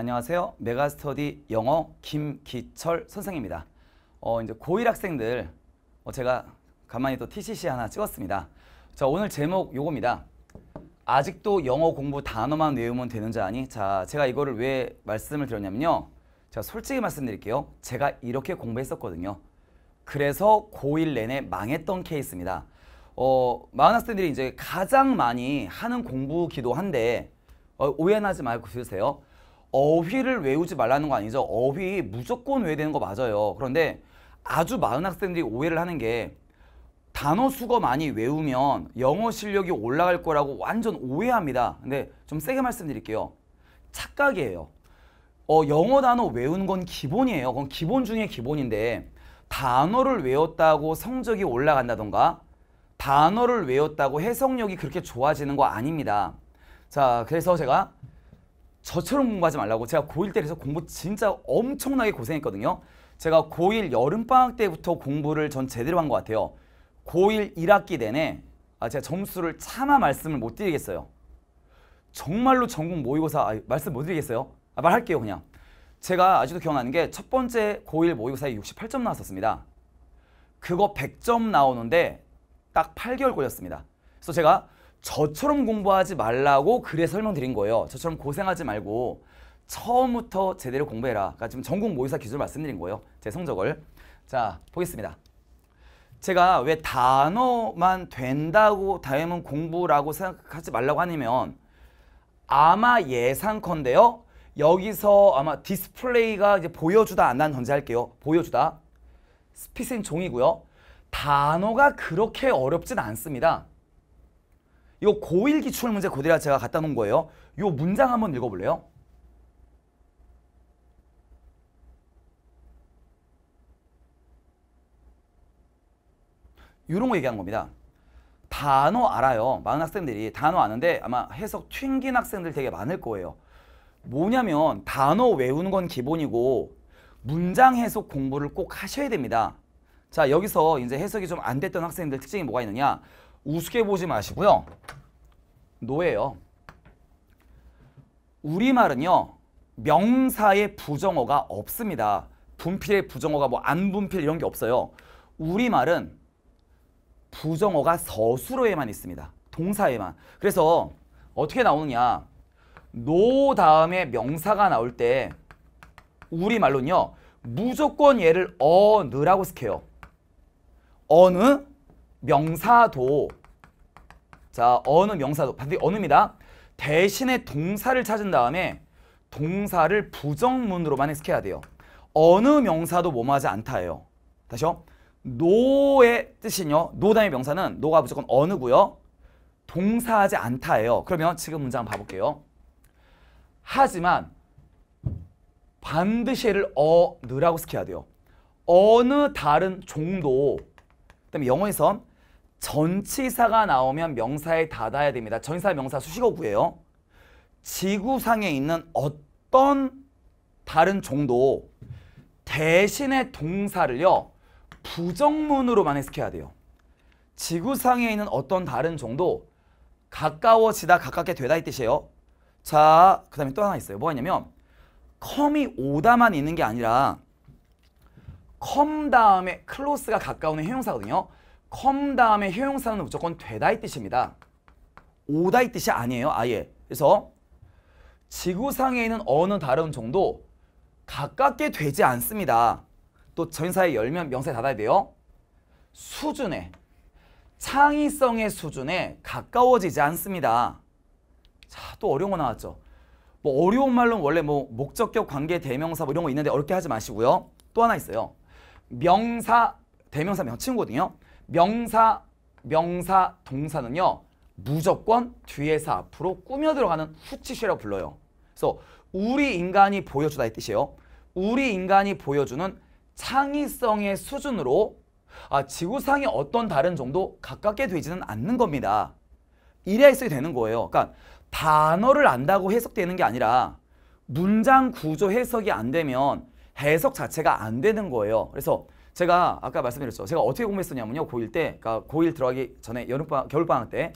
안녕하세요. 메가스터디 영어 김기철 선생입니다. 어, 이제 고1 학생들 어, 제가 가만히 또 TCC 하나 찍었습니다. 자, 오늘 제목 요겁니다. 아직도 영어 공부 단어만 외우면 되는 자아니? 자, 제가 이거를 왜 말씀을 드렸냐면요. 제가 솔직히 말씀드릴게요. 제가 이렇게 공부했었거든요. 그래서 고1 내내 망했던 케이스입니다. 어, 많은 학생들이 이제 가장 많이 하는 공부기도 한데 어, 오해하지 말고 들세요 어휘를 외우지 말라는 거 아니죠. 어휘 무조건 외워야 되는 거 맞아요. 그런데 아주 많은 학생들이 오해를 하는 게 단어 수거 많이 외우면 영어 실력이 올라갈 거라고 완전 오해합니다. 근데 좀 세게 말씀드릴게요. 착각이에요. 어, 영어 단어 외우는 건 기본이에요. 그건 기본 중에 기본인데 단어를 외웠다고 성적이 올라간다던가 단어를 외웠다고 해석력이 그렇게 좋아지는 거 아닙니다. 자, 그래서 제가 저처럼 공부하지 말라고 제가 고1 때그래서 공부 진짜 엄청나게 고생했거든요. 제가 고1 여름방학 때부터 공부를 전 제대로 한 것 같아요. 고1 1학기 내내 아, 제가 점수를 차마 말씀을 못 드리겠어요. 정말로 전공 모의고사 아, 말씀 못 드리겠어요. 아, 말할게요 그냥. 제가 아직도 기억나는 게 첫 번째 고1 모의고사에 68점 나왔었습니다. 그거 100점 나오는데 딱 8개월 걸렸습니다. 그래서 제가 저처럼 공부하지 말라고 글에 설명드린 거예요. 저처럼 고생하지 말고 처음부터 제대로 공부해라. 그러니까 지금 전국 모의사 기준을 말씀드린 거예요. 제 성적을. 자, 보겠습니다. 제가 왜 단어만 된다고 다음은 공부라고 생각하지 말라고 하냐면 아마 예상컨대요. 여기서 아마 디스플레이가 이제 보여주다 안난 전제할게요. 보여주다. 스피싱 종이고요. 단어가 그렇게 어렵진 않습니다. 이거 고1 기출문제 고대로 제가 갖다 놓은 거예요. 요 문장 한번 읽어볼래요? 이런 거 얘기한 겁니다. 단어 알아요. 많은 학생들이 단어 아는데 아마 해석 튕긴 학생들 되게 많을 거예요. 뭐냐면 단어 외우는 건 기본이고 문장 해석 공부를 꼭 하셔야 됩니다. 자 여기서 이제 해석이 좀 안 됐던 학생들 특징이 뭐가 있느냐 우습게 보지 마시고요. 노예요. 우리말은요. 명사의 부정어가 없습니다. 분필의 부정어가 뭐 안분필 이런 게 없어요. 우리말은 부정어가 서술어에만 있습니다. 동사에만. 그래서 어떻게 나오느냐. 노 다음에 명사가 나올 때 우리말로는요. 무조건 얘를 어느라고 시켜요. 어느 명사도 자 어느 명사도 반드시 어느입니다. 대신에 동사를 찾은 다음에 동사를 부정문으로만 해석해야 돼요. 어느 명사도 뭐뭐하지 않다예요. 다시요. 노의 뜻이요. 노다음 명사는 노가 무조건 어느고요. 동사하지 않다예요. 그러면 지금 문장 봐볼게요. 하지만 반드시를 어느라고 시켜야 돼요. 어느 다른 종도 그다음에 영어에선 전치사가 나오면 명사에 닫아야 됩니다. 전치사 명사 수식어구예요. 지구상에 있는 어떤 다른 종도 대신에 동사를요. 부정문으로만 해석해야 돼요. 지구상에 있는 어떤 다른 종도 가까워지다 가깝게 되다 이 뜻이에요. 자, 그 다음에 또 하나 있어요. 뭐가 있냐면 컴이 오다만 있는 게 아니라 컴 다음에 클로스가 가까운 형용사거든요. 컴 다음에 효용사는 무조건 되다의 뜻입니다. 오다의 뜻이 아니에요. 아예. 그래서 지구상에 있는 어느 다른 종도 가깝게 되지 않습니다. 또 전사의 열면 명사에 닫아야 돼요. 수준에 창의성의 수준에 가까워지지 않습니다. 자, 또 어려운 거 나왔죠. 뭐 어려운 말로는 원래 뭐 목적격 관계 대명사 뭐 이런 거 있는데 어렵게 하지 마시고요. 또 하나 있어요. 명사 대명사 명칭거든요. 명사, 명사, 동사는요. 무조건 뒤에서 앞으로 꾸며 들어가는 후치시라고 불러요. 그래서 우리 인간이 보여주다 이 뜻이에요. 우리 인간이 보여주는 창의성의 수준으로 아, 지구상의 어떤 다른 정도 가깝게 되지는 않는 겁니다. 이래야 쓰게 되는 거예요. 그러니까 단어를 안다고 해석되는 게 아니라 문장 구조 해석이 안 되면 해석 자체가 안 되는 거예요. 그래서 제가 아까 말씀드렸죠. 제가 어떻게 공부했었냐면요. 고1 때, 그러니까 고1 들어가기 전에 여름방 학 겨울방학 때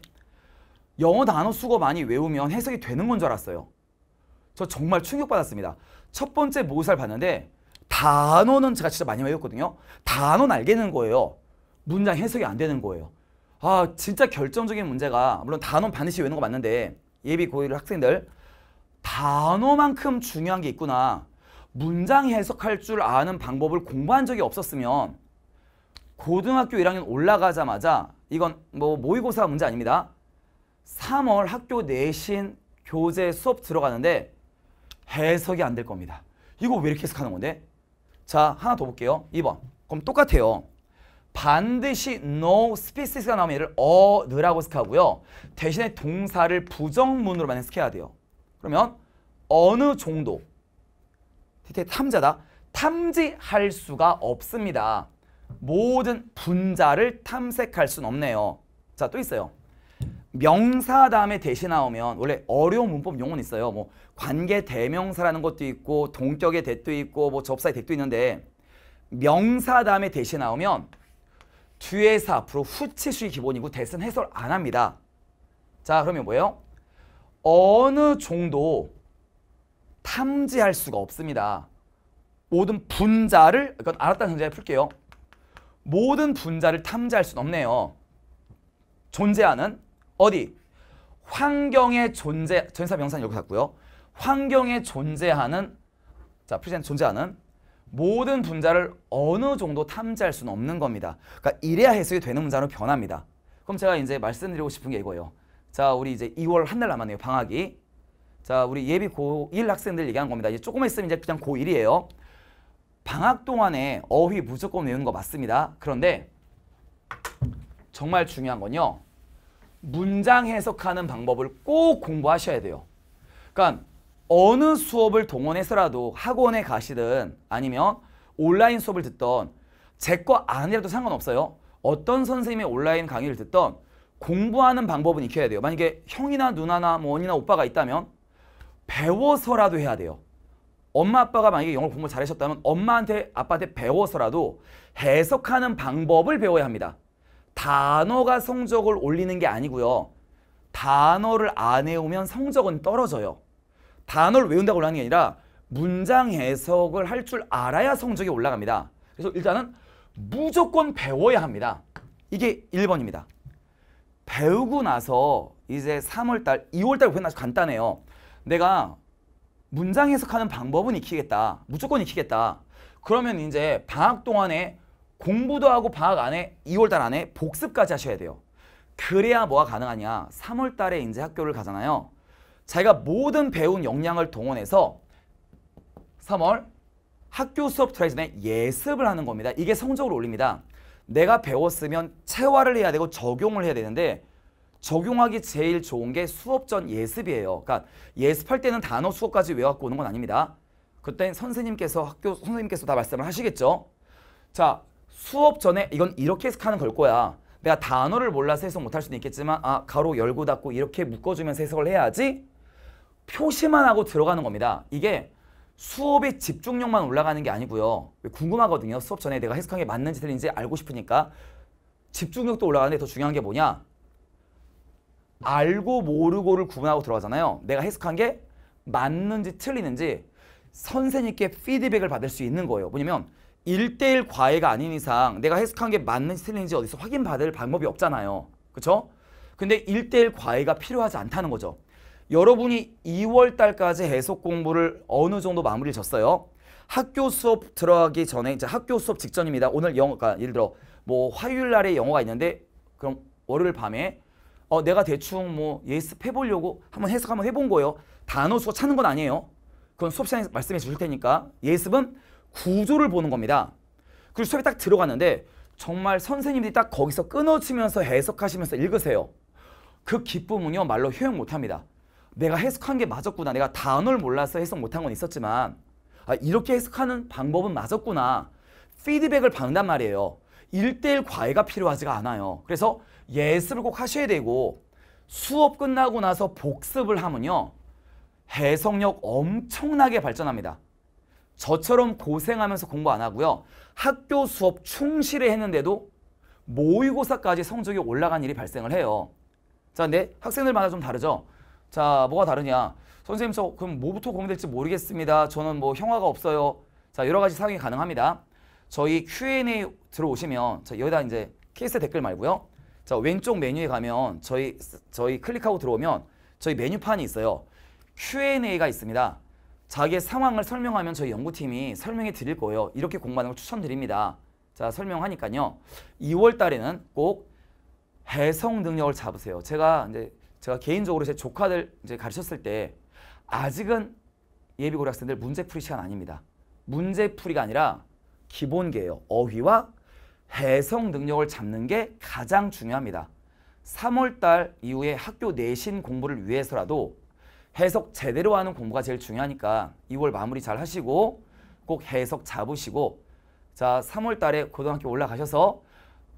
영어 단어 수거 많이 외우면 해석이 되는 건 줄 알았어요. 저 정말 충격받았습니다. 첫 번째 모의사를 봤는데 단어는 제가 진짜 많이 외웠거든요. 단어는 알겠는 거예요. 문장 해석이 안 되는 거예요. 아 진짜 결정적인 문제가 물론 단어 반드시 외우는 거 맞는데 예비 고1 학생들 단어만큼 중요한 게 있구나. 문장 해석할 줄 아는 방법을 공부한 적이 없었으면 고등학교 1학년 올라가자마자 이건 뭐 모의고사 문제 아닙니다. 3월 학교 내신 교재 수업 들어가는데 해석이 안 될 겁니다. 이거 왜 이렇게 해석하는 건데? 자 하나 더 볼게요. 2번 그럼 똑같아요. 반드시 no s p e c i f i 가 나오면 얘를 어느라고 해석하고요. 대신에 동사를 부정문으로만 해석해야 돼요. 그러면 어느 정도 디테일 탐자다. 탐지할 수가 없습니다. 모든 분자를 탐색할 수는 없네요. 자, 또 있어요. 명사 다음에 대시 나오면 원래 어려운 문법 용어는 있어요. 뭐 관계 대명사라는 것도 있고 동격의 대도 있고 뭐 접사의 대도 있는데 명사 다음에 대시 나오면 뒤에서 앞으로 후치수의 기본이고 대신 해설 안 합니다. 자, 그러면 뭐예요? 어느 정도 탐지할 수가 없습니다. 모든 분자를 이건 알았다는 전제에 풀게요. 모든 분자를 탐지할 수는 없네요. 존재하는 어디? 환경에 존재 전사 명사는 여기 갔고요. 환경에 존재하는 자 프리젠트 존재하는 모든 분자를 어느 정도 탐지할 수는 없는 겁니다. 그러니까 이래야 해석이 되는 문자로 변합니다. 그럼 제가 이제 말씀드리고 싶은 게 이거예요. 자 우리 이제 2월 한 달 남았네요. 방학이. 자, 우리 예비 고1 학생들 얘기한 겁니다. 이제 조금만 있으면 이제 그냥 고1이에요. 방학 동안에 어휘 무조건 외우는 거 맞습니다. 그런데 정말 중요한 건요. 문장 해석하는 방법을 꼭 공부하셔야 돼요. 그러니까 어느 수업을 동원해서라도 학원에 가시든 아니면 온라인 수업을 듣던 제 거 아니라도 상관없어요. 어떤 선생님의 온라인 강의를 듣던 공부하는 방법은 익혀야 돼요. 만약에 형이나 누나나 뭐 언니나 오빠가 있다면 배워서라도 해야 돼요. 엄마 아빠가 만약에 영어 공부 잘하셨다면 엄마한테 아빠한테 배워서라도 해석하는 방법을 배워야 합니다. 단어가 성적을 올리는 게 아니고요. 단어를 안 외우면 성적은 떨어져요. 단어를 외운다고 하는 게 아니라 문장 해석을 할 줄 알아야 성적이 올라갑니다. 그래서 일단은 무조건 배워야 합니다. 이게 1번입니다. 배우고 나서 이제 3월달, 2월달 보고 나서 간단해요. 내가 문장 해석하는 방법은 익히겠다. 무조건 익히겠다. 그러면 이제 방학 동안에 공부도 하고 방학 안에 2월달 안에 복습까지 하셔야 돼요. 그래야 뭐가 가능하냐. 3월달에 이제 학교를 가잖아요. 자기가 모든 배운 역량을 동원해서 3월 학교 수업 들어가기 전에 예습을 하는 겁니다. 이게 성적을 올립니다. 내가 배웠으면 체화를 해야 되고 적용을 해야 되는데 적용하기 제일 좋은 게 수업 전 예습이에요. 그러니까 예습할 때는 단어 수업까지 외워갖고 오는 건 아닙니다. 그때 선생님께서 학교 선생님께서 다 말씀을 하시겠죠. 자 수업 전에 이건 이렇게 해석하는 걸 거야. 내가 단어를 몰라서 해석 못할 수는 있겠지만 아 가로 열고 닫고 이렇게 묶어주면서 해석을 해야지 표시만 하고 들어가는 겁니다. 이게 수업의 집중력만 올라가는 게 아니고요. 궁금하거든요. 수업 전에 내가 해석한 게 맞는지 틀린지 알고 싶으니까 집중력도 올라가는데 더 중요한 게 뭐냐. 알고 모르고를 구분하고 들어가잖아요. 내가 해석한 게 맞는지 틀리는지 선생님께 피드백을 받을 수 있는 거예요. 뭐냐면 일대일 과외가 아닌 이상 내가 해석한 게 맞는지 틀리는지 어디서 확인받을 방법이 없잖아요. 그렇죠? 근데 일대일 과외가 필요하지 않다는 거죠. 여러분이 2월 달까지 해석 공부를 어느 정도 마무리를 졌어요. 학교 수업 들어가기 전에 이제 학교 수업 직전입니다. 오늘 영어, 가 그러니까 예를 들어 뭐 화요일 날에 영어가 있는데 그럼 월요일 밤에 어, 내가 대충 뭐 예습해 보려고 한번 해석 한번 해본 거예요. 단어 수가 찾는 건 아니에요. 그건 수업 시간에 말씀해 주실 테니까 예습은 구조를 보는 겁니다. 그리고 수업에 딱 들어갔는데 정말 선생님들이 딱 거기서 끊어치면서 해석하시면서 읽으세요. 그 기쁨은요 말로 효용 못합니다. 내가 해석한 게 맞았구나. 내가 단어를 몰라서 해석 못한 건 있었지만 아, 이렇게 해석하는 방법은 맞았구나. 피드백을 받는단 말이에요. 1대1 과외가 필요하지가 않아요. 그래서 예습을 꼭 하셔야 되고 수업 끝나고 나서 복습을 하면요. 해석력 엄청나게 발전합니다. 저처럼 고생하면서 공부 안 하고요. 학교 수업 충실히 했는데도 모의고사까지 성적이 올라간 일이 발생을 해요. 자, 근데 학생들마다 좀 다르죠? 자, 뭐가 다르냐? 선생님, 저 그럼 뭐부터 공부될지 모르겠습니다. 저는 뭐 형화가 없어요. 자, 여러 가지 상황이 가능합니다. 저희 Q&A 들어오시면 여기다 이제 케이스 댓글 말고요. 자 왼쪽 메뉴에 가면 저희 저희 클릭하고 들어오면 저희 메뉴판이 있어요. Q&A가 있습니다. 자기의 상황을 설명하면 저희 연구팀이 설명해 드릴 거예요. 이렇게 공부하는 걸 추천드립니다. 자 설명하니까요. 2월 달에는 꼭해성 능력을 잡으세요. 제가 이제 제가 개인적으로 제 조카들 이제 가르쳤을 때 아직은 예비고등학생들 문제풀이 시간 아닙니다. 문제풀이가 아니라 기본계예요. 어휘와 해석 능력을 잡는 게 가장 중요합니다. 3월달 이후에 학교 내신 공부를 위해서라도 해석 제대로 하는 공부가 제일 중요하니까 2월 마무리 잘 하시고 꼭 해석 잡으시고 자 3월달에 고등학교 올라가셔서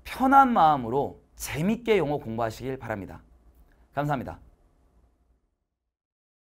편한 마음으로 재밌게 영어 공부하시길 바랍니다. 감사합니다.